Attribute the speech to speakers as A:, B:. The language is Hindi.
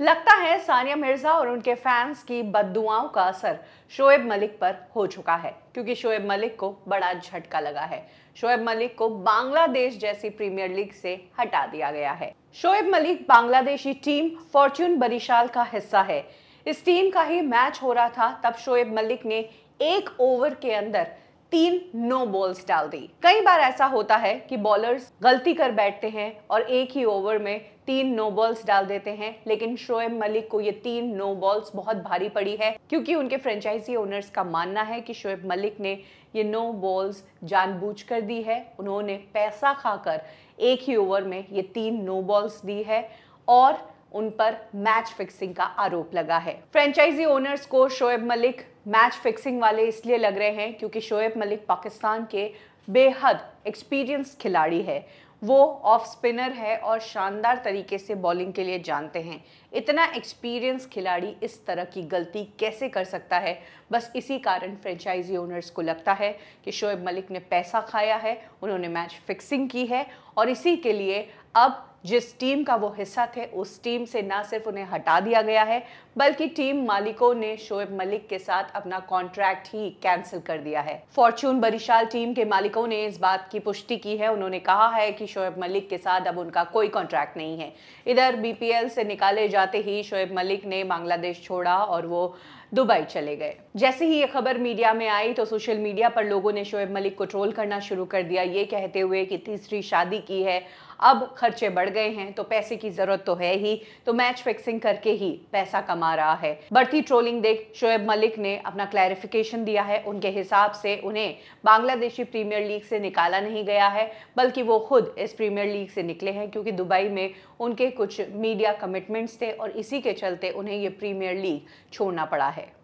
A: लगता है सानिया मिर्जा और उनके फैंस की बदुआओं का असर शोएब मलिक पर हो चुका है क्योंकि शोएब मलिक को बड़ा झटका लगा है शोएब मलिक को बांग्लादेश जैसी प्रीमियर लीग से हटा दिया गया है शोएब मलिक बांग्लादेशी टीम फॉर्च्यून बरिशाल का हिस्सा है इस टीम का ही मैच हो रहा था तब शोएब मलिक ने एक ओवर के अंदर तीन नो बॉल्स डाल दी कई बार ऐसा होता है कि बॉलर्स गलती कर बैठते हैं और एक ही ओवर में तीन नो बॉल्स डाल देते हैं लेकिन शोएब मलिक को ये तीन नो बॉल्स बहुत भारी पड़ी है क्योंकि उनके फ्रेंचाइजी ओनर्स का मानना है कि शोएब मलिक ने ये नो बॉल्स जानबूझकर दी है उन्होंने पैसा खाकर एक ही ओवर में ये तीन नो बॉल्स दी है और उन पर मैच फिक्सिंग का आरोप लगा है फ्रेंचाइजी ओनर्स को शोएब मलिक मैच फिक्सिंग वाले इसलिए लग रहे हैं क्योंकि शोएब मलिक पाकिस्तान के बेहद एक्सपीरियंस खिलाड़ी है वो ऑफ स्पिनर है और शानदार तरीके से बॉलिंग के लिए जानते हैं इतना एक्सपीरियंस खिलाड़ी इस तरह की गलती कैसे कर सकता है बस इसी कारण फ्रेंचाइजी ओनर्स को लगता है कि शोएब मलिक ने पैसा खाया है उन्होंने मैच फिक्सिंग की है और इसी के लिए अब जिस टीम का वो हिस्सा थे उस टीम से ना सिर्फ उन्हें हटा दिया गया है बल्कि टीम मालिकों ने शोएब मलिक के साथ अपना कॉन्ट्रैक्ट ही कैंसिल कर दिया है फॉर्च्यून बरिशाल टीम के मालिकों ने इस बात की पुष्टि की है उन्होंने कहा है कि शोएब मलिक के साथ अब उनका कोई कॉन्ट्रैक्ट नहीं है इधर बीपीएल से निकाले जाते ही शोएब मलिक ने बांग्लादेश छोड़ा और वो दुबई चले गए जैसे ही ये खबर मीडिया में आई तो सोशल मीडिया पर लोगों ने शोएब मलिक को ट्रोल करना शुरू कर दिया ये कहते हुए कि तीसरी शादी की है अब खर्चे बढ़ गए हैं तो पैसे की जरूरत तो है ही तो मैच फिक्सिंग करके ही पैसा कमा रहा है बढ़ती ट्रोलिंग देख शोएब मलिक ने अपना क्लैरिफिकेशन दिया है उनके हिसाब से उन्हें बांग्लादेशी प्रीमियर लीग से निकाला नहीं गया है बल्कि वो खुद इस प्रीमियर लीग से निकले हैं क्योंकि दुबई में उनके कुछ मीडिया कमिटमेंट्स थे और इसी के चलते उन्हें ये प्रीमियर लीग छोड़ना पड़ा है